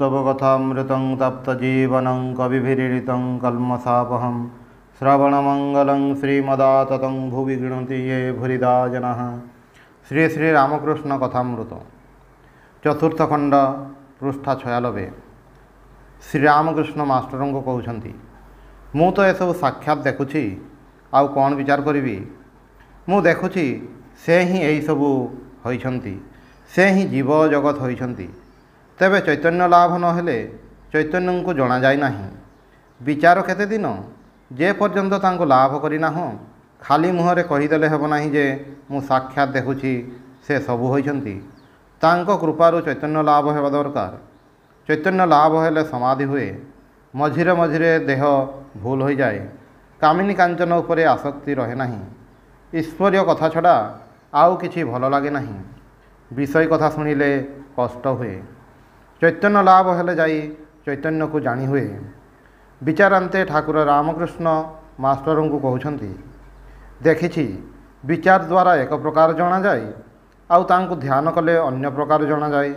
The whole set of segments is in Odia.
তবকথামৃতং কথামৃতং তপ্তজীবনং কবিভিরীড়িতং কল্মসাপহম শ্রবণমঙ্গলং শ্রীমদাততং ভুবি গৃণতি ये ভুরিদা জনः শ্রী শ্রী রামকৃষ্ণ কথামৃত চতুর্থ খণ্ড পৃষ্ঠা ছয়ানবে শ্রীরামকৃষ্ণ মাষ্টর କହୁଛନ୍ତି মু তো এসব সাক্ষাৎ দেখুছি ଆଉ କ'ଣ ବିଚାର କରିବି ମୁଁ ଦେଖୁଛି ସେ ହିଁ ଏହିସବୁ ହୋଇଛନ୍ତି ସେ ହିଁ ଜୀବ ଜଗତ ହୋଇଛନ୍ତି ତେବେ ଚୈତନ୍ୟ ଲାଭ ନହେଲେ ଚୈତନ୍ୟଙ୍କୁ ଜଣାଯାଏ ନାହିଁ ବିଚାର କେତେଦିନ ଯେପର୍ଯ୍ୟନ୍ତ ତାଙ୍କୁ ଲାଭ କରିନାହୁଁ ଖାଲି ମୁହଁରେ କହିଦେଲେ ହେବ ନାହିଁ ଯେ ମୁଁ ସାକ୍ଷାତ ଦେଖୁଛି ସେ ସବୁ ହୋଇଛନ୍ତି ତାଙ୍କ କୃପାରୁ ଚୈତନ୍ୟ ଲାଭ ହେବା ଦରକାର ଚୈତନ୍ୟ ଲାଭ ହେଲେ ସମାଧି ହୁଏ ମଝିରେ ମଝିରେ ଦେହ ଭୁଲ ହୋଇଯାଏ କାମିନୀ କାଞ୍ଚନ ଉପରେ ଆସକ୍ତି ରହେ ନାହିଁ ଈଶ୍ୱରୀୟ କଥା ଛଡ଼ା ଆଉ କିଛି ଭଲ ଲାଗେ ନାହିଁ ବିଷୟ କଥା ଶୁଣିଲେ କଷ୍ଟ ହୁଏ ଚୈତନ୍ୟ ଲାଭ ହେଲେ ଯାଇ ଚୈତନ୍ୟକୁ ଜାଣିହୁଏ ବିଚାରାନ୍ତେ ଠାକୁର ରାମକୃଷ୍ଣ ମାଷ୍ଟରଙ୍କୁ କହୁଛନ୍ତି ଦେଖିଛି ବିଚାର ଦ୍ୱାରା ଏକ ପ୍ରକାର ଜଣାଯାଏ ଆଉ ତାଙ୍କୁ ଧ୍ୟାନ କଲେ ଅନ୍ୟ ପ୍ରକାର ଜଣାଯାଏ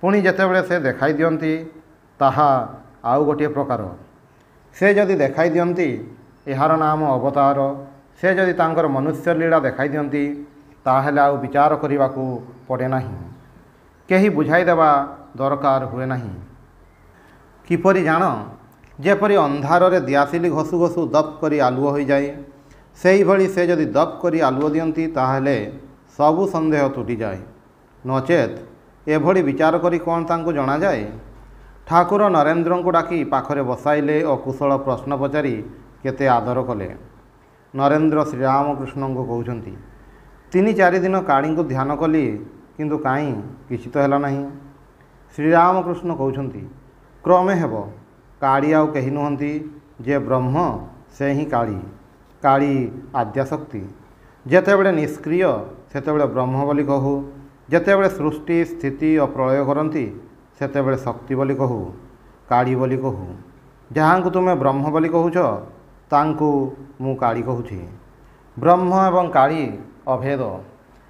ପୁଣି ଯେତେବେଳେ ସେ ଦେଖାଇ ଦିଅନ୍ତି ତାହା ଆଉ ଗୋଟିଏ ପ୍ରକାର ସେ ଯଦି ଦେଖାଇ ଦିଅନ୍ତି ଏହାର ନାମ ଅବତାର ସେ ଯଦି ତାଙ୍କର ମନୁଷ୍ୟ ଲୀଳା ଦେଖାଇ ଦିଅନ୍ତି ତାହେଲେ ଆଉ ବିଚାର କରିବାକୁ ପଡ଼େ ନାହିଁ କେହି ବୁଝାଇ ଦେବା ଦରକାର ହୁଏ ନାହିଁ କିପରି ଜାଣ ଯେପରି ଅନ୍ଧାରରେ ଦିଆସିଲି ଘଷୁ ଘଷୁ ଦପ୍ କରି ଆଲୁଅ ହୋଇଯାଏ ସେହିଭଳି ସେ ଯଦି ଦପ୍ କରି ଆଲୁଅ ଦିଅନ୍ତି ତାହେଲେ ସବୁ ସନ୍ଦେହ ତୁଟିଯାଏ ନଚେତ୍ ଏଭଳି ବିଚାର କରି କ'ଣ ତାଙ୍କୁ ଜଣାଯାଏ ଠାକୁର ନରେନ୍ଦ୍ରଙ୍କୁ ଡାକି ପାଖରେ ବସାଇଲେ ଓ କୁଶଳ ପ୍ରଶ୍ନ ପଚାରି କେତେ ଆଦର କଲେ ନରେନ୍ଦ୍ର ଶ୍ରୀରାମକୃଷ୍ଣଙ୍କୁ କହୁଛନ୍ତି ତିନି ଚାରି ଦିନ କାଳୀଙ୍କୁ ଧ୍ୟାନ କଲି କିନ୍ତୁ କାହିଁ କିଛି ତ ହେଲା ନାହିଁ ଶ୍ରୀରାମକୃଷ୍ଣ କହୁଛନ୍ତି କ୍ରମେ ହେବ କାଳି ଆଉ କେହି ନୁହନ୍ତି ଯେ ବ୍ରହ୍ମ ସେ ହିଁ କାଳି କାଳି ଆଦ୍ୟାଶକ୍ତି ଯେତେବେଳେ ନିଷ୍କ୍ରିୟ ସେତେବେଳେ ବ୍ରହ୍ମ ବୋଲି କହୁ ଯେତେବେଳେ ସୃଷ୍ଟି ସ୍ଥିତି ଓ ପ୍ରଳୟ କରନ୍ତି ସେତେବେଳେ ଶକ୍ତି ବୋଲି କହୁ କାଳି ବୋଲି କହୁ ଯାହାଙ୍କୁ ତୁମେ ବ୍ରହ୍ମ ବୋଲି କହୁଛ ତାଙ୍କୁ ମୁଁ କାଳି କହୁଛି ବ୍ରହ୍ମ ଏବଂ କାଳି ଅଭେଦ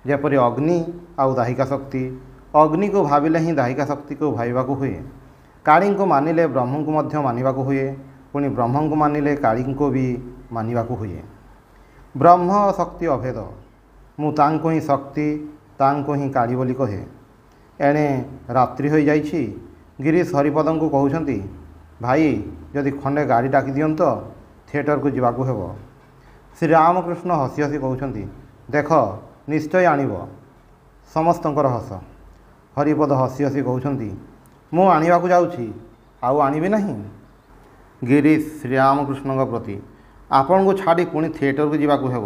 ଯେପରି ଅଗ୍ନି ଆଉ ଦାହିକା ଶକ୍ତି ଅଗ୍ନିକୁ ଭାବିଲେ ହିଁ ଦାହିକା ଶକ୍ତିକୁ ଭାବିବାକୁ ହୁଏ କାଳୀଙ୍କୁ ମାନିଲେ ବ୍ରହ୍ମଙ୍କୁ ମଧ୍ୟ ମାନିବାକୁ ହୁଏ ପୁଣି ବ୍ରହ୍ମଙ୍କୁ ମାନିଲେ କାଳୀଙ୍କୁ ବି ମାନିବାକୁ ହୁଏ ବ୍ରହ୍ମ ଶକ୍ତି ଅଭେଦ ମୁଁ ତାଙ୍କୁ ହିଁ ଶକ୍ତି ତାଙ୍କୁ ହିଁ କାଳୀ ବୋଲି କହେ ଏଣେ ରାତ୍ରି ହୋଇଯାଇଛି ଗିରିଶ ହରିପଦଙ୍କୁ କହୁଛନ୍ତି ଭାଇ ଯଦି ଖଣ୍ଡେ ଗାଡ଼ି ଡାକି ଦିଅନ୍ତ ଥିଏଟରକୁ ଯିବାକୁ ହେବ ଶ୍ରୀରାମକୃଷ୍ଣ ହସି ହସି କହୁଛନ୍ତି ଦେଖ ନିଶ୍ଚୟ ଆଣିବ ସମସ୍ତଙ୍କର ହସ ହରିପଦ ହସି ହସି କହୁଛନ୍ତି ମୁଁ ଆଣିବାକୁ ଯାଉଛି ଆଉ ଆଣିବି ନାହିଁ ଗିରିଶ ଶ୍ରୀରାମକୃଷ୍ଣଙ୍କ ପ୍ରତି ଆପଣଙ୍କୁ ଛାଡ଼ି ପୁଣି ଥିଏଟରକୁ ଯିବାକୁ ହେବ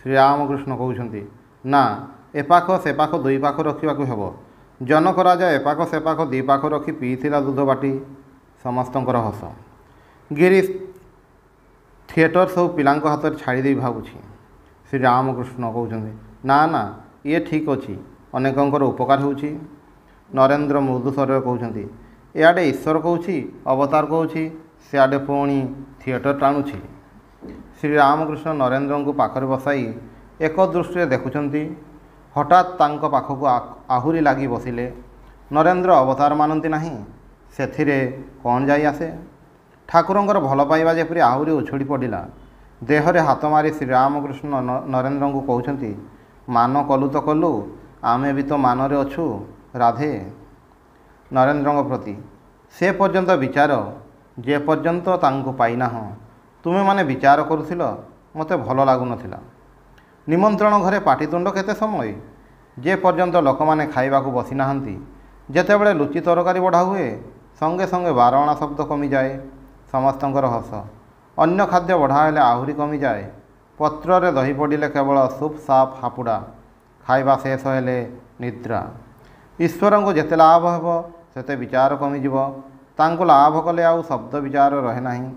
ଶ୍ରୀରାମକୃଷ୍ଣ କହୁଛନ୍ତି ନା ଏପାଖ ସେପାଖ ଦୁଇ ପାଖ ରଖିବାକୁ ହେବ ଜନକ ରାଜା ଏପାଖ ସେପାଖ ଦୁଇ ପାଖ ରଖି ପିଇଥିଲା ଦୁଧ ବାଟି ସମସ୍ତଙ୍କର ହସ ଗିରିଶ ଥିଏଟର ସବୁ ପିଲାଙ୍କ ହାତରେ ଛାଡ଼ି ଦେଇ ଭାବୁଛି ଶ୍ରୀରାମକୃଷ୍ଣ କହୁଛନ୍ତି ନା ନା ଇଏ ଠିକ୍ ଅଛି ଅନେକଙ୍କର ଉପକାର ହେଉଛି ନରେନ୍ଦ୍ର ମୃଦୁ ସ୍ୱରରେ କହୁଛନ୍ତି ଇଆଡ଼େ ଈଶ୍ୱର କହୁଛି ଅବତାର କହୁଛି ସିଆଡ଼େ ପୁଣି ଥିଏଟର ଟାଣୁଛି ଶ୍ରୀ ରାମକୃଷ୍ଣ ନରେନ୍ଦ୍ରଙ୍କୁ ପାଖରେ ବସାଇ ଏକ ଦୃଷ୍ଟିରେ ଦେଖୁଛନ୍ତି ହଠାତ୍ ତାଙ୍କ ପାଖକୁ ଆହୁରି ଲାଗି ବସିଲେ ନରେନ୍ଦ୍ର ଅବତାର ମାନନ୍ତି ନାହିଁ ସେଥିରେ କ'ଣ ଯାଇ ଆସେ ଠାକୁରଙ୍କର ଭଲ ପାଇବା ଯେପରି ଆହୁରି ଉଛୁଡ଼ି ପଡ଼ିଲା ଦେହରେ ହାତ ମାରି ଶ୍ରୀ ରାମକୃଷ୍ଣ ନରେନ୍ଦ୍ରଙ୍କୁ କହୁଛନ୍ତି ମାନ କଲୁ ତ କଲୁ ଆମେ ବି ତ ମାନରେ ଅଛୁ ରାଧେ ନରେନ୍ଦ୍ରଙ୍କ ପ୍ରତି ସେ ପର୍ଯ୍ୟନ୍ତ ବିଚାର ଯେ ପର୍ଯ୍ୟନ୍ତ ତାଙ୍କୁ ପାଇନାହଁ ତୁମେମାନେ ବିଚାର କରୁଥିଲ ମୋତେ ଭଲ ଲାଗୁନଥିଲା ନିମନ୍ତ୍ରଣ ଘରେ ପାଟିତୁଣ୍ଡ କେତେ ସମୟ ଯେ ପର୍ଯ୍ୟନ୍ତ ଲୋକମାନେ ଖାଇବାକୁ ବସିନାହାନ୍ତି ଯେତେବେଳେ ଲୁଚି ତରକାରୀ ବଢ଼ା ହୁଏ ସଙ୍ଗେ ସଙ୍ଗେ ବାରଣା ଶବ୍ଦ କମିଯାଏ ସମସ୍ତଙ୍କର ହସ ଅନ୍ୟ ଖାଦ୍ୟ ବଢ଼ା ହେଲେ ଆହୁରି କମିଯାଏ ପତ୍ରରେ ଦହି ପଡ଼ିଲେ କେବଳ ସୁପ୍ ସାପ୍ ହାପୁଡ଼ା ଖାଇବା ଶେଷ ହେଲେ ନିଦ୍ରା ଈଶ୍ୱରଙ୍କୁ ଯେତେ ଲାଭ ହେବ ସେତେ ବିଚାର କମିଯିବ ତାଙ୍କୁ ଲାଭ କଲେ ଆଉ ଶବ୍ଦ ବିଚାର ରହେ ନାହିଁ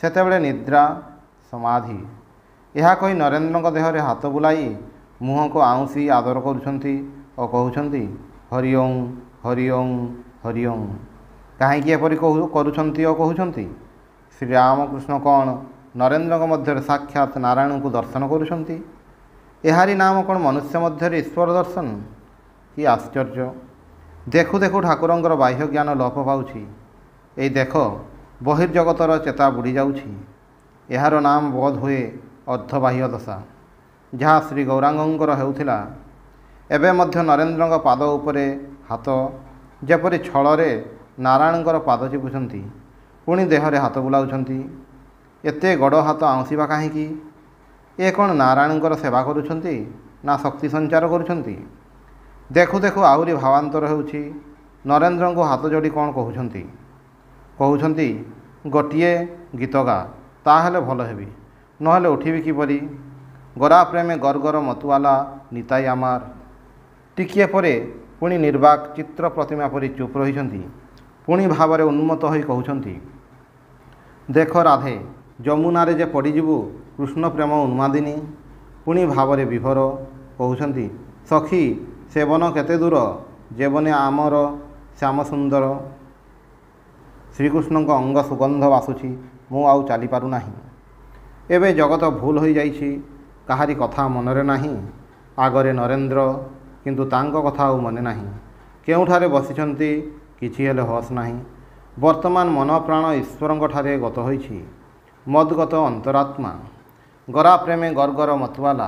ସେତେବେଳେ ନିଦ୍ରା ସମାଧି ଏହା କହି ନରେନ୍ଦ୍ରଙ୍କ ଦେହରେ ହାତ ବୁଲାଇ ମୁହଁକୁ ଆଉଁସି ଆଦର କରୁଛନ୍ତି ଓ କହୁଛନ୍ତି ହରି ଓଂ ହରି ଓଂ ହରି କାହିଁକି ଏପରି କରୁଛନ୍ତି ଓ କହୁଛନ୍ତି ଶ୍ରୀରାମକୃଷ୍ଣ କ'ଣ ନରେନ୍ଦ୍ରଙ୍କ ମଧ୍ୟରେ ସାକ୍ଷାତ ନାରାୟଣଙ୍କୁ ଦର୍ଶନ କରୁଛନ୍ତି ଏହାରି ନାମ କ'ଣ ମନୁଷ୍ୟ ମଧ୍ୟରେ ଈଶ୍ୱର ଦର୍ଶନ କି ଆଶ୍ଚର୍ଯ୍ୟ ଦେଖୁ ଦେଖୁ ଠାକୁରଙ୍କର ବାହ୍ୟ ଜ୍ଞାନ ଲୋପ ପାଉଛି ଏଇ ଦେଖ ବହିର୍ଜଗତର ଚେତା ବୁଡ଼ିଯାଉଛି ଏହାର ନାମ ବୋଧ ହୁଏ ଅର୍ଦ୍ଧବାହ୍ୟ ଦଶା ଯାହା ଶ୍ରୀ ଗୌରାଙ୍ଗଙ୍କର ହେଉଥିଲା ଏବେ ମଧ୍ୟ ନରେନ୍ଦ୍ରଙ୍କ ପାଦ ଉପରେ ହାତ ଯେପରି ଛଳରେ ନାରାୟଣଙ୍କର ପାଦ ଚିପୁଛନ୍ତି ପୁଣି ଦେହରେ ହାତ ବୁଲାଉଛନ୍ତି ଏତେ ଗୋଡ଼ ହାତ ଆଉଁସିବା କାହିଁକି ଏ କ'ଣ ନାରାୟଣଙ୍କର ସେବା କରୁଛନ୍ତି ନା ଶକ୍ତି ସଞ୍ଚାର କରୁଛନ୍ତି ଦେଖୁ ଦେଖୁ ଆହୁରି ଭାବାନ୍ତର ହେଉଛି ନରେନ୍ଦ୍ରଙ୍କୁ ହାତ ଯୋଡ଼ି କ'ଣ କହୁଛନ୍ତି କହୁଛନ୍ତି ଗୋଟିଏ ଗୀତ ଗା ତାହେଲେ ଭଲ ହେବି ନହେଲେ ଉଠିବି କିପରି ଗରା ପ୍ରେମେ ଗର୍ଗର ମତୁଆଲା ନିତାଇ ଆମାର ଟିକିଏ ପରେ ପୁଣି ନିର୍ବାକ ଚିତ୍ର ପ୍ରତିମା ପରି ଚୁପ୍ ରହିଛନ୍ତି ପୁଣି ଭାବରେ ଉନ୍ମତ ହୋଇ କହୁଛନ୍ତି ଦେଖ ରାଧେ ଯମୁନାରେ ଯେ ପଡ଼ିଯିବୁ କୃଷ୍ଣ ପ୍ରେମ ଉନ୍ମାଦିନୀ ପୁଣି ଭାବରେ ବିଭର କହୁଛନ୍ତି ସଖି ସେବନ କେତେ ଦୂର ଯେବନେ ଆମର ଶ୍ୟାମ ସୁନ୍ଦର ଶ୍ରୀକୃଷ୍ଣଙ୍କ ଅଙ୍ଗ ସୁଗନ୍ଧ ବାସୁଛି ମୁଁ ଆଉ ଚାଲିପାରୁନାହିଁ ଏବେ ଜଗତ ଭୁଲ ହୋଇଯାଇଛି କାହାରି କଥା ମନରେ ନାହିଁ ଆଗରେ ନରେନ୍ଦ୍ର କିନ୍ତୁ ତାଙ୍କ କଥା ଆଉ ମନେ ନାହିଁ କେଉଁଠାରେ ବସିଛନ୍ତି କିଛି ହେଲେ ହସ୍ ନାହିଁ ବର୍ତ୍ତମାନ ମନ ପ୍ରାଣ ଈଶ୍ୱରଙ୍କଠାରେ ଗତ ହୋଇଛି ମଦଗତ ଅନ୍ତରାତ୍ମା ଗରା ପ୍ରେମେ ଗର୍ଗର ମତୱାଲା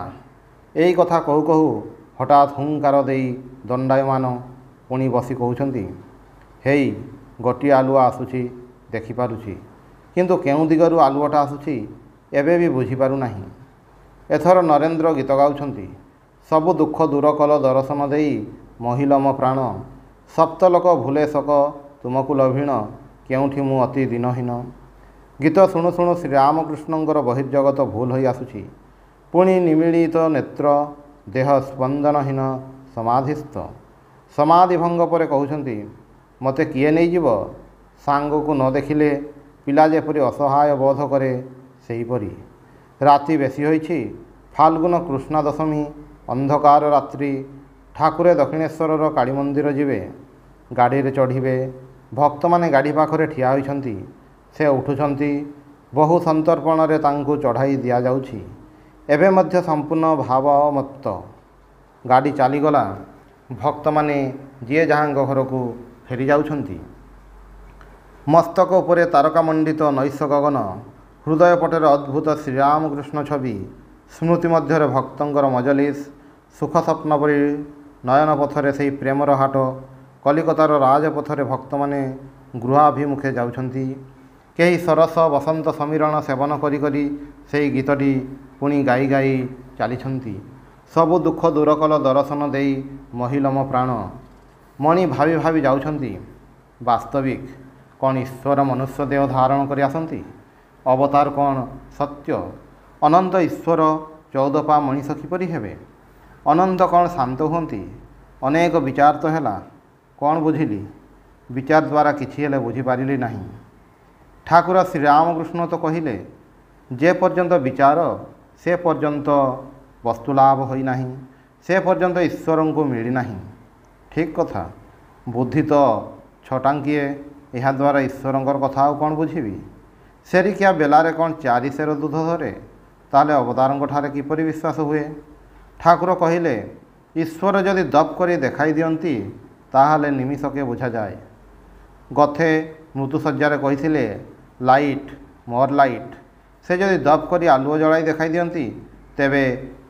ଏଇ କଥା କହୁ କହୁ ହଠାତ୍ ହୁଙ୍କାର ଦେଇ ଦଣ୍ଡାୟମାନ ପୁଣି ବସି କହୁଛନ୍ତି ହେଇ ଗୋଟିଏ ଆଲୁଅ ଆସୁଛି ଦେଖିପାରୁଛି କିନ୍ତୁ କେଉଁ ଦିଗରୁ ଆଲୁଅଟା ଆସୁଛି ଏବେ ବି ବୁଝିପାରୁନାହିଁ ଏଥର ନରେନ୍ଦ୍ର ଗୀତ ଗାଉଛନ୍ତି ସବୁ ଦୁଃଖ ଦୂର କଲ ଦର୍ଶନ ଦେଇ ମହିଲ ମୋ ପ୍ରାଣ ସପ୍ତଲୋକ ଭୁଲେ ଶକ ତୁମକୁ ଲଭିଣ କେଉଁଠି ମୁଁ ଅତି ଦିନହୀନ ଗୀତ ଶୁଣୁ ଶୁଣୁ ଶ୍ରୀରାମକୃଷ୍ଣଙ୍କର ବହିର୍ଜଗତ ଭୁଲ ହୋଇ ଆସୁଛି ପୁଣି ନିମିଳିତ ନେତ୍ର ଦେହ ସ୍ପନ୍ଦନହୀନ ସମାଧିସ୍ଥ ସମାଧି ଭଙ୍ଗ ପରେ କହୁଛନ୍ତି ମୋତେ କିଏ ନେଇଯିବ ସାଙ୍ଗକୁ ନ ଦେଖିଲେ ପିଲା ଯେପରି ଅସହାୟ ବୋଧ କରେ ସେହିପରି ରାତି ବେଶୀ ହୋଇଛି ଫାଲଗୁନ କୃଷ୍ଣା ଦଶମୀ ଅନ୍ଧକାର ରାତ୍ରି ଠାକୁରେ ଦକ୍ଷିଣେଶ୍ୱରର କାଳୀ ମନ୍ଦିର ଯିବେ ଗାଡ଼ିରେ ଚଢ଼ିବେ ଭକ୍ତମାନେ ଗାଡ଼ି ପାଖରେ ଠିଆ ହୋଇଛନ୍ତି ସେ ଉଠୁଛନ୍ତି ବହୁ ସନ୍ତର୍ପଣରେ ତାଙ୍କୁ ଚଢ଼ାଇ ଦିଆଯାଉଛି ଏବେ ମଧ୍ୟ ସମ୍ପୂର୍ଣ୍ଣ ଭାବମତ ଗାଡ଼ି ଚାଲିଗଲା ଭକ୍ତମାନେ ଯିଏ ଯାହାଙ୍କ ଘରକୁ ଫେରିଯାଉଛନ୍ତି ମସ୍ତକ ଉପରେ ତାରକାମଣ୍ଡିତ ନୈଶ ଗଗନ ହୃଦୟ ପଟରେ ଅଦ୍ଭୁତ ଶ୍ରୀରାମକୃଷ୍ଣ ଛବି ସ୍ମୃତି ମଧ୍ୟରେ ଭକ୍ତଙ୍କର ମଜଲିସ୍ ସୁଖସ୍ୱପ୍ନ ପରି ନୟନ ପଥରେ ସେହି ପ୍ରେମର ହାଟ କଲିକତାର ରାଜପଥରେ ଭକ୍ତମାନେ ଗୃହାଭିମୁଖେ ଯାଉଛନ୍ତି କେହି ସରସ ବସନ୍ତ ସମୀରଣ ସେବନ କରି କରି ସେହି ଗୀତଟି ପୁଣି ଗାଇ ଗାଇ ଚାଲିଛନ୍ତି ସବୁ ଦୁଃଖ ଦୂରକଲ ଦର୍ଶନ ଦେଇ ମହିଲମ ପ୍ରାଣ ମଣି ଭାବି ଭାବି ଯାଉଛନ୍ତି ବାସ୍ତବିକ କ'ଣ ଈଶ୍ୱର ମନୁଷ୍ୟ ଦେହ ଧାରଣ କରି ଆସନ୍ତି ଅବତାର କ'ଣ ସତ୍ୟ ଅନନ୍ତ ଈଶ୍ୱର ଚଉଦପା ମଣିଷ କିପରି ହେବେ ଅନନ୍ତ କ'ଣ ଶାନ୍ତ ହୁଅନ୍ତି ଅନେକ ବିଚାର ତ ହେଲା କ'ଣ ବୁଝିଲି ବିଚାର ଦ୍ୱାରା କିଛି ହେଲେ ବୁଝିପାରିଲି ନାହିଁ ଠାକୁର ଶ୍ରୀରାମକୃଷ୍ଣ ତ କହିଲେ ଯେ ପର୍ଯ୍ୟନ୍ତ ବିଚାର ସେ ପର୍ଯ୍ୟନ୍ତ ବସ୍ତୁ ଲାଭ ହୋଇନାହିଁ ସେ ପର୍ଯ୍ୟନ୍ତ ଈଶ୍ୱରଙ୍କୁ ମିଳିନାହିଁ ଠିକ୍ କଥା ବୁଦ୍ଧି ତ ଛଟାଙ୍କିଏ ଏହାଦ୍ୱାରା ଈଶ୍ୱରଙ୍କର କଥା ଆଉ କ'ଣ ବୁଝିବି ସେରିକିଆ ବେଲାରେ କ'ଣ ଚାରି ସେର ଦୁଧ ଧରେ ତାହେଲେ ଅବତାରଙ୍କ ଠାରେ କିପରି ବିଶ୍ୱାସ ହୁଏ ଠାକୁର କହିଲେ ଈଶ୍ୱର ଯଦି ଦପ୍ କରି ଦେଖାଇ ଦିଅନ୍ତି ତାହେଲେ ନିମିଷକେ ବୁଝାଯାଏ ଗଥେ ମୃତ୍ୟୁଶଯ୍ୟାରେ କହିଥିଲେ ଲାଇଟ୍ ମୋର୍ ଲାଇଟ୍ ସେ ଯଦି ଦବ୍ କରି ଆଲୁଅ ଜଳାଇ ଦେଖାଇ ଦିଅନ୍ତି ତେବେ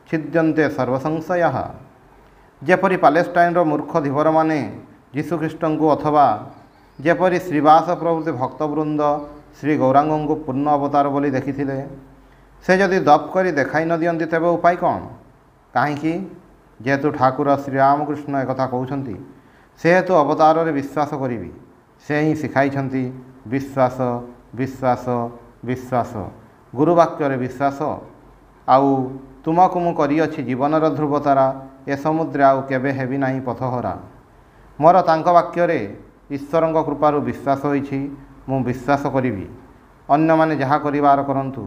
ଛିଦ୍ୟନ୍ତେ ସର୍ବସଂଶୟ ଯେପରି ପାଲେଷ୍ଟାଇନ୍ର ମୂର୍ଖ ଧୀବରମାନେ ଯୀଶୁଖ୍ରୀଷ୍ଟଙ୍କୁ ଅଥବା ଯେପରି ଶ୍ରୀବାସ ପ୍ରଭୃତି ଭକ୍ତବୃନ୍ଦ ଶ୍ରୀ ଗୌରାଙ୍ଗଙ୍କୁ ପୂର୍ଣ୍ଣ ଅବତାର ବୋଲି ଦେଖିଥିଲେ ସେ ଯଦି ଦବ୍ କରି ଦେଖାଇ ନ ଦିଅନ୍ତି ତେବେ ଉପାୟ କ'ଣ କାହିଁକି ଯେହେତୁ ଠାକୁର ଶ୍ରୀରାମକୃଷ୍ଣ ଏକଥା କହୁଛନ୍ତି ସେହେତୁ ଅବତାରରେ ବିଶ୍ୱାସ କରିବି ସେ ହିଁ ଶିଖାଇଛନ୍ତି ବିଶ୍ୱାସ ବିଶ୍ୱାସ ବିଶ୍ୱାସ ଗୁରୁ ବାକ୍ୟରେ ବିଶ୍ୱାସ ଆଉ ତୁମକୁ ମୁଁ କରିଅଛି ଜୀବନର ଧ୍ରୁବତାରା ଏ ସମୁଦ୍ରେ ଆଉ କେବେ ହେବି ନାହିଁ ପଥହରା ମୋର ତାଙ୍କ ବାକ୍ୟରେ ଈଶ୍ୱରଙ୍କ କୃପାରୁ ବିଶ୍ୱାସ ହୋଇଛି ମୁଁ ବିଶ୍ୱାସ କରିବି ଅନ୍ୟମାନେ ଯାହା କରିବାର କରନ୍ତୁ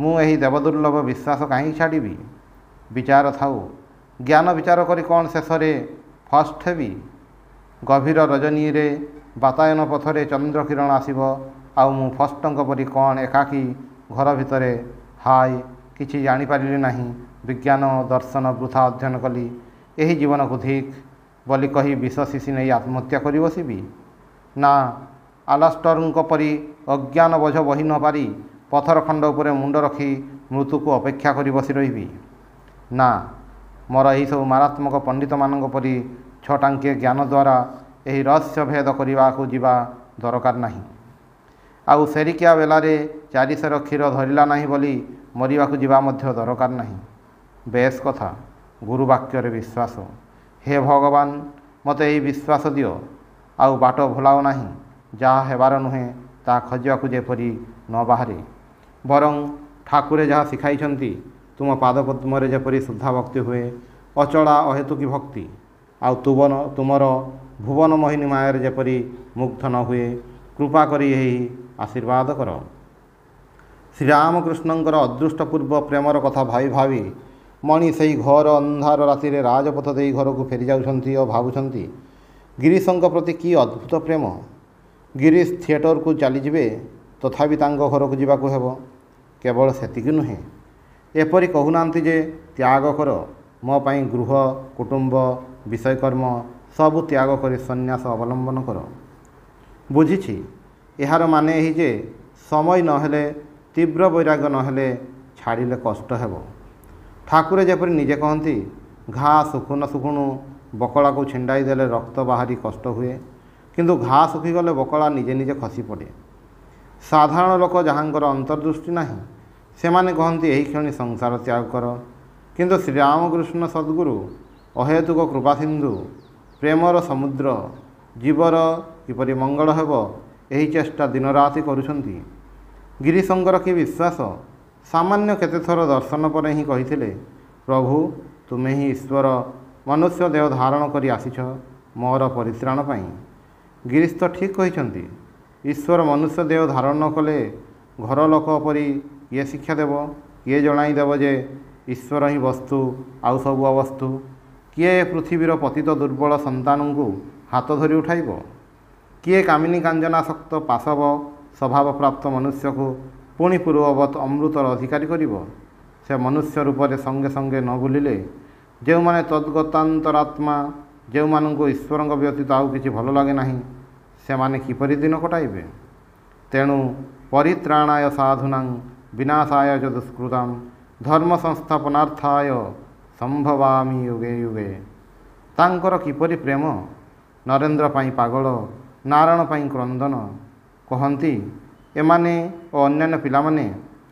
ମୁଁ ଏହି ଦେବଦୁର୍ଲଭ ବିଶ୍ୱାସ କାହିଁକି ଛାଡ଼ିବି ବିଚାର ଥାଉ ଜ୍ଞାନ ବିଚାର କରି କ'ଣ ଶେଷରେ ଫାଷ୍ଟ ହେବି ଗଭୀର ରଜନୀରେ ବାତାୟନ ପଥରେ ଚନ୍ଦ୍ର କିରଣ ଆସିବ ଆଉ ମୁଁ ଫଷ୍ଟଙ୍କ ପରି କ'ଣ ଏକାକୀ ଘର ଭିତରେ ହାଏ କିଛି ଜାଣିପାରିଲି ନାହିଁ ବିଜ୍ଞାନ ଦର୍ଶନ ବୃଥା ଅଧ୍ୟୟନ କଲି ଏହି ଜୀବନକୁ ଧିକ୍ ବୋଲି କହି ବିଷ ଶିଶି ନେଇ ଆତ୍ମହତ୍ୟା କରି ବସିବି ନା ଆଲାଷ୍ଟରଙ୍କ ପରି ଅଜ୍ଞାନ ବୋଝ ବହି ନ ପାରି ପଥର ଖଣ୍ଡ ଉପରେ ମୁଣ୍ଡ ରଖି ମୃତ୍ୟୁକୁ ଅପେକ୍ଷା କରି ବସି ରହିବି ନା ମୋର ଏହିସବୁ ମାରାତ୍ମକ ପଣ୍ଡିତମାନଙ୍କ ପରି ଛଟାଙ୍କେ ଜ୍ଞାନ ଦ୍ୱାରା ଏହି ରହସ୍ୟ ଭେଦ କରିବାକୁ ଯିବା ଦରକାର ନାହିଁ ଆଉ ସେରିକିଆ ବେଲାରେ ଚାରିଶର କ୍ଷୀର ଧରିଲା ନାହିଁ ବୋଲି ମରିବାକୁ ଯିବା ମଧ୍ୟ ଦରକାର ନାହିଁ ବେଶ କଥା ଗୁରୁବାକ୍ୟରେ ବିଶ୍ୱାସ ହେ ଭଗବାନ ମୋତେ ଏହି ବିଶ୍ୱାସ ଦିଅ ଆଉ ବାଟ ଭୁଲାଉ ନାହିଁ ଯାହା ହେବାର ନୁହେଁ ତାହା ଖୋଜିବାକୁ ଯେପରି ନ ବାହାରେ ବରଂ ଠାକୁରେ ଯାହା ଶିଖାଇଛନ୍ତି ତୁମ ପାଦପଦ୍ମରେ ଯେପରି ଶୁଦ୍ଧା ଭକ୍ତି ହୁଏ ଅଚଳା ଅହେତୁକୀ ଭକ୍ତି ଆଉ ତୁବନ ତୁମର ଭୁବନ ମୋହିନୀ ମାୟାରେ ଯେପରି ମୁଗ୍ଧ ନ ହୁଏ କୃପା କରି ଏହି ଆଶୀର୍ବାଦ କର ଶ୍ରୀରାମକୃଷ୍ଣଙ୍କର ଅଦୃଷ୍ଟପୂର୍ବ ପ୍ରେମର କଥା ଭାବି ଭାବି ମଣି ସେହି ଘର ଅନ୍ଧାର ରାତିରେ ରାଜପଥ ଦେଇ ଘରକୁ ଫେରିଯାଉଛନ୍ତି ଓ ଭାବୁଛନ୍ତି ଗିରିଶଙ୍କ ପ୍ରତି କି ଅଦ୍ଭୁତ ପ୍ରେମ ଗିରିଶ ଥିଏଟରକୁ ଚାଲିଯିବେ ତଥାପି ତାଙ୍କ ଘରକୁ ଯିବାକୁ ହେବ କେବଳ ସେତିକି ନୁହେଁ ଏପରି କହୁନାହାନ୍ତି ଯେ ତ୍ୟାଗ କର ମୋ ପାଇଁ ଗୃହ କୁଟୁମ୍ବ ବିଷୟକର୍ମ ସବୁ ତ୍ୟାଗ କରି ସନ୍ନ୍ୟାସ ଅବଲମ୍ବନ କର ବୁଝିଛି ଏହାର ମାନେ ଏହି ଯେ ସମୟ ନହେଲେ ତୀବ୍ର ବୈରାଗ ନହେଲେ ଛାଡ଼ିଲେ କଷ୍ଟ ହେବ ଠାକୁର ଯେପରି ନିଜେ କହନ୍ତି ଘା ଶୁଖୁଣୁ ଶୁଖୁଣୁ ବକଳାକୁ ଛିଣ୍ଡାଇ ଦେଲେ ରକ୍ତ ବାହାରି କଷ୍ଟ ହୁଏ କିନ୍ତୁ ଘା ଶୁଖିଗଲେ ବକଳା ନିଜେ ନିଜେ ଖସି ପଡ଼େ ସାଧାରଣ ଲୋକ ଯାହାଙ୍କର ଅନ୍ତର୍ଦୃଷ୍ଟି ନାହିଁ ସେମାନେ କହନ୍ତି ଏହି କ୍ଷଣି ସଂସାର ତ୍ୟାଗ କର କିନ୍ତୁ ଶ୍ରୀରାମକୃଷ୍ଣ ସଦ୍ଗୁରୁ ଅହେତୁକ କୃପାସିନ୍ଧୁ ପ୍ରେମର ସମୁଦ୍ର ଜୀବର କିପରି ମଙ୍ଗଳ ହେବ ଏହି ଚେଷ୍ଟା ଦିନରାତି କରୁଛନ୍ତି ଗିରିଶଙ୍କର କି ବିଶ୍ୱାସ ସାମାନ୍ୟ କେତେଥର ଦର୍ଶନ ପରେ ହିଁ କହିଥିଲେ ପ୍ରଭୁ ତୁମେ ହିଁ ଈଶ୍ୱର ମନୁଷ୍ୟ ଦେହ ଧାରଣ କରି ଆସିଛ ମୋର ପରିଶ୍ରାଣ ପାଇଁ ଗିରିଶ ତ ଠିକ୍ କହିଛନ୍ତି ଈଶ୍ୱର ମନୁଷ୍ୟ ଦେହ ଧାରଣ କଲେ ଘର ଲୋକ ପରି କିଏ ଶିକ୍ଷା ଦେବ କିଏ ଜଣାଇ ଦେବ ଯେ ଈଶ୍ୱର ହିଁ ବସ୍ତୁ ଆଉ ସବୁ ଅବସ୍ତୁ କିଏ ପୃଥିବୀର ପତିତ ଦୁର୍ବଳ ସନ୍ତାନଙ୍କୁ ହାତ ଧରି ଉଠାଇବ କିଏ କାମିନୀ କାଞ୍ଜନାସକ୍ତ ପାଶବ ସ୍ୱଭାବପ୍ରାପ୍ତ ମନୁଷ୍ୟକୁ ପୁଣି ପୂର୍ବବତ୍ ଅମୃତର ଅଧିକାରୀ କରିବ ସେ ମନୁଷ୍ୟ ରୂପରେ ସଙ୍ଗେ ସଙ୍ଗେ ନ ବୁଲିଲେ ଯେଉଁମାନେ ତଦ୍ଗତାନ୍ତରାତ୍ମା ଯେଉଁମାନଙ୍କୁ ଈଶ୍ୱରଙ୍କ ବ୍ୟତୀତ ଆଉ କିଛି ଭଲ ଲାଗେ ନାହିଁ ସେମାନେ କିପରି ଦିନ କଟାଇବେ ତେଣୁ ପରିତ୍ରାଣାୟ ସାଧୁନାଂ ବିନାଶାୟ ଯ ଦୁଷ୍କୃତାଂ ଧର୍ମ ସଂସ୍ଥାପନାର୍ଥାୟ ସମ୍ଭବାମି ୟୁଗେ ୟୁଗେ ତାଙ୍କର କିପରି ପ୍ରେମ ନରେନ୍ଦ୍ର ପାଇଁ ପାଗଳ ନାରାୟଣ ପାଇଁ କ୍ରନ୍ଦନ କହନ୍ତି ଏମାନେ ଓ ଅନ୍ୟାନ୍ୟ ପିଲାମାନେ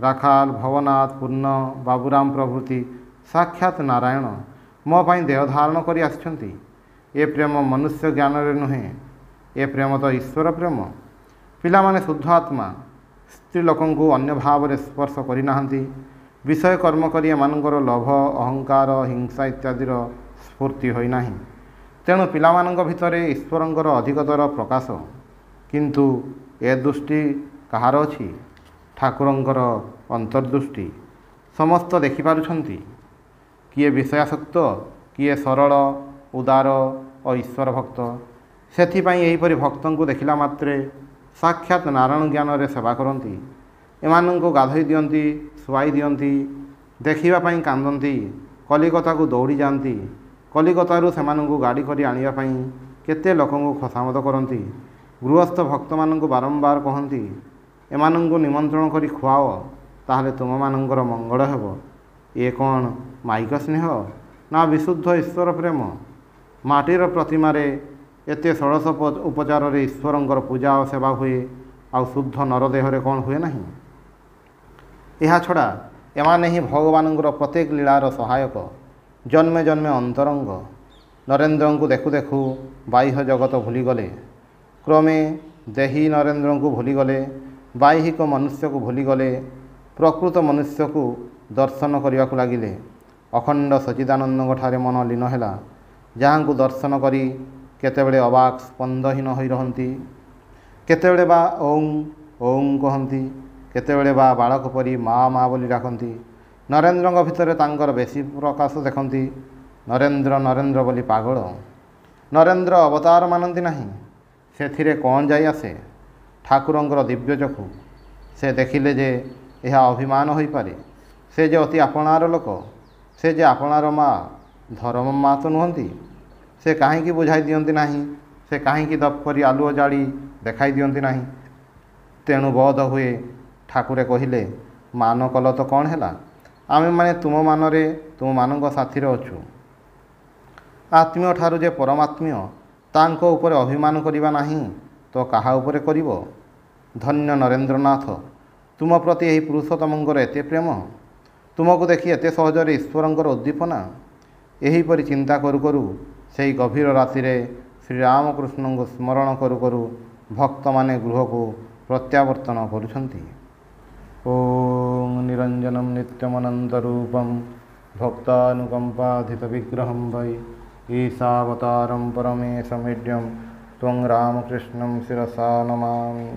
ରାଖାଲ ଭବନାଥ ପୂର୍ଣ୍ଣ ବାବୁରାମ ପ୍ରଭୃତି ସାକ୍ଷାତ ନାରାୟଣ ମୋ ପାଇଁ ଦେହ ଧାରଣ କରି ଆସିଛନ୍ତି ଏ ପ୍ରେମ ମନୁଷ୍ୟ ଜ୍ଞାନରେ ନୁହେଁ ଏ ପ୍ରେମ ତ ଈଶ୍ୱର ପ୍ରେମ ପିଲାମାନେ ଶୁଦ୍ଧ ଆତ୍ମା ସ୍ତ୍ରୀ ଲୋକଙ୍କୁ ଅନ୍ୟ ଭାବରେ ସ୍ପର୍ଶ କରିନାହାନ୍ତି ବିଷୟ କର୍ମ କରି ଏମାନଙ୍କର ଲୋଭ ଅହଙ୍କାର ହିଂସା ଇତ୍ୟାଦିର ସ୍ଫୁର୍ତ୍ତି ହୋଇନାହିଁ ତେଣୁ ପିଲାମାନଙ୍କ ଭିତରେ ଈଶ୍ୱରଙ୍କର ଅଧିକତର ପ୍ରକାଶ କିନ୍ତୁ ଏ ଦୃଷ୍ଟି କାହାର ଅଛି ଠାକୁରଙ୍କର ଅନ୍ତର୍ଦୃଷ୍ଟି ସମସ୍ତ ଦେଖିପାରୁଛନ୍ତି କିଏ ବିଷୟାସକ୍ତ କିଏ ସରଳ ଉଦାର ଓ ଈଶ୍ୱର ଭକ୍ତ ସେଥିପାଇଁ ଏହିପରି ଭକ୍ତଙ୍କୁ ଦେଖିଲା ମାତ୍ରେ ସାକ୍ଷାତ ନାରାୟଣ ଜ୍ଞାନରେ ସେବା କରନ୍ତି ଏମାନଙ୍କୁ ଗାଧୋଇ ଦିଅନ୍ତି ଶୁଆଇ ଦିଅନ୍ତି ଦେଖିବା ପାଇଁ କାନ୍ଦନ୍ତି କଲିକତାକୁ ଦୌଡ଼ି ଯାଆନ୍ତି কলিকতারু সে গাড়ি করে আনবাই কেতে লোক খসামত করতে গৃহস্থ ভক্ত মানুষ বারম্বার কহতি এমানু নিমন্ত্রণ করে খুয়াও তাহলে তুম মানুষ হব এ কণ মাইক স্নেহ না বিশুদ্ধ ঈশ্বর প্রেম মাটির প্রতিমার এতে ষোড়শ উপচারের ঈশ্বরঙ্কর পূজা ও সেবা হুয়ে আুদ্ধ নরদেহরে কণ হুয়ে না এছড়া এমানে হি ভগবান প্রত্যেক লীলার সহায়ক ଜନ୍ମେ ଜନ୍ମେ ଅନ୍ତରଙ୍ଗ ନରେନ୍ଦ୍ରଙ୍କୁ ଦେଖୁ ଦେଖୁ ବାହ୍ୟ ଜଗତ ଭୁଲିଗଲେ କ୍ରମେ ଦେହି ନରେନ୍ଦ୍ରଙ୍କୁ ଭୁଲିଗଲେ ବାହ୍ୟିକ ମନୁଷ୍ୟକୁ ଭୁଲିଗଲେ ପ୍ରକୃତ ମନୁଷ୍ୟକୁ ଦର୍ଶନ କରିବାକୁ ଲାଗିଲେ ଅଖଣ୍ଡ ସଚିଦାନନ୍ଦଙ୍କ ଠାରେ ମନ ଲୀନ ହେଲା ଯାହାଙ୍କୁ ଦର୍ଶନ କରି କେତେବେଳେ ଅବାକ୍ ସ୍ପନ୍ଦହୀନ ହୋଇ ରହନ୍ତି କେତେବେଳେ ବା ଓଂ ଓଂ କହନ୍ତି କେତେବେଳେ ବା ବାଳକ ପରି ମା' ମା' ବୋଲି ଡାକନ୍ତି ନରେନ୍ଦ୍ରଙ୍କ ଭିତରେ ତାଙ୍କର ବେଶୀ ପ୍ରକାଶ ଦେଖନ୍ତି ନରେନ୍ଦ୍ର ନରେନ୍ଦ୍ର ବୋଲି ପାଗଳ ନରେନ୍ଦ୍ର ଅବତାର ମାନନ୍ତି ନାହିଁ ସେଥିରେ କ'ଣ ଯାଇ ଆସେ ଠାକୁରଙ୍କର ଦିବ୍ୟ ଚକ୍ଷୁ ସେ ଦେଖିଲେ ଯେ ଏହା ଅଭିମାନ ହୋଇପାରେ ସେ ଯେ ଅତି ଆପଣାର ଲୋକ ସେ ଯେ ଆପଣାର ମା ଧର୍ମ ମା ତ ନୁହନ୍ତି ସେ କାହିଁକି ବୁଝାଇ ଦିଅନ୍ତି ନାହିଁ ସେ କାହିଁକି ଦପ କରି ଆଲୁଅ ଜାଳି ଦେଖାଇ ଦିଅନ୍ତି ନାହିଁ ତେଣୁ ବୋଧ ହୁଏ ଠାକୁରେ କହିଲେ ମାନ କଲ ତ କ'ଣ ହେଲା ଆମେମାନେ ତୁମମାନରେ ତୁମମାନଙ୍କ ସାଥିରେ ଅଛୁ ଆତ୍ମୀୟ ଠାରୁ ଯେ ପରମାତ୍ମୀୟ ତାଙ୍କ ଉପରେ ଅଭିମାନ କରିବା ନାହିଁ ତ କାହା ଉପରେ କରିବ ଧନ୍ୟ ନରେନ୍ଦ୍ରନାଥ ତୁମ ପ୍ରତି ଏହି ପୁରୁଷ ପୁରୁଷୋତ୍ତମଙ୍କର ଏତେ ପ୍ରେମ ତୁମକୁ ଦେଖି ଏତେ ସହଜରେ ଈଶ୍ୱରଙ୍କର ଉଦ୍ଦୀପନା ଏହିପରି ଚିନ୍ତା କରୁ କରୁ ସେହି ଗଭୀର ରାତିରେ ଶ୍ରୀରାମକୃଷ୍ଣଙ୍କୁ ସ୍ମରଣ କରୁ କରୁ ଭକ୍ତମାନେ ଗୃହକୁ ପ୍ରତ୍ୟାବର୍ତ୍ତନ କରୁଛନ୍ତି ଓ ॐ निरञ्जनं नित्यमनन्तरूपं भक्तानुकम्पाधितविग्रहं वै ईशावतारं परमेशमीड्यं त्वं रामकृष्णं शिरसा नमामि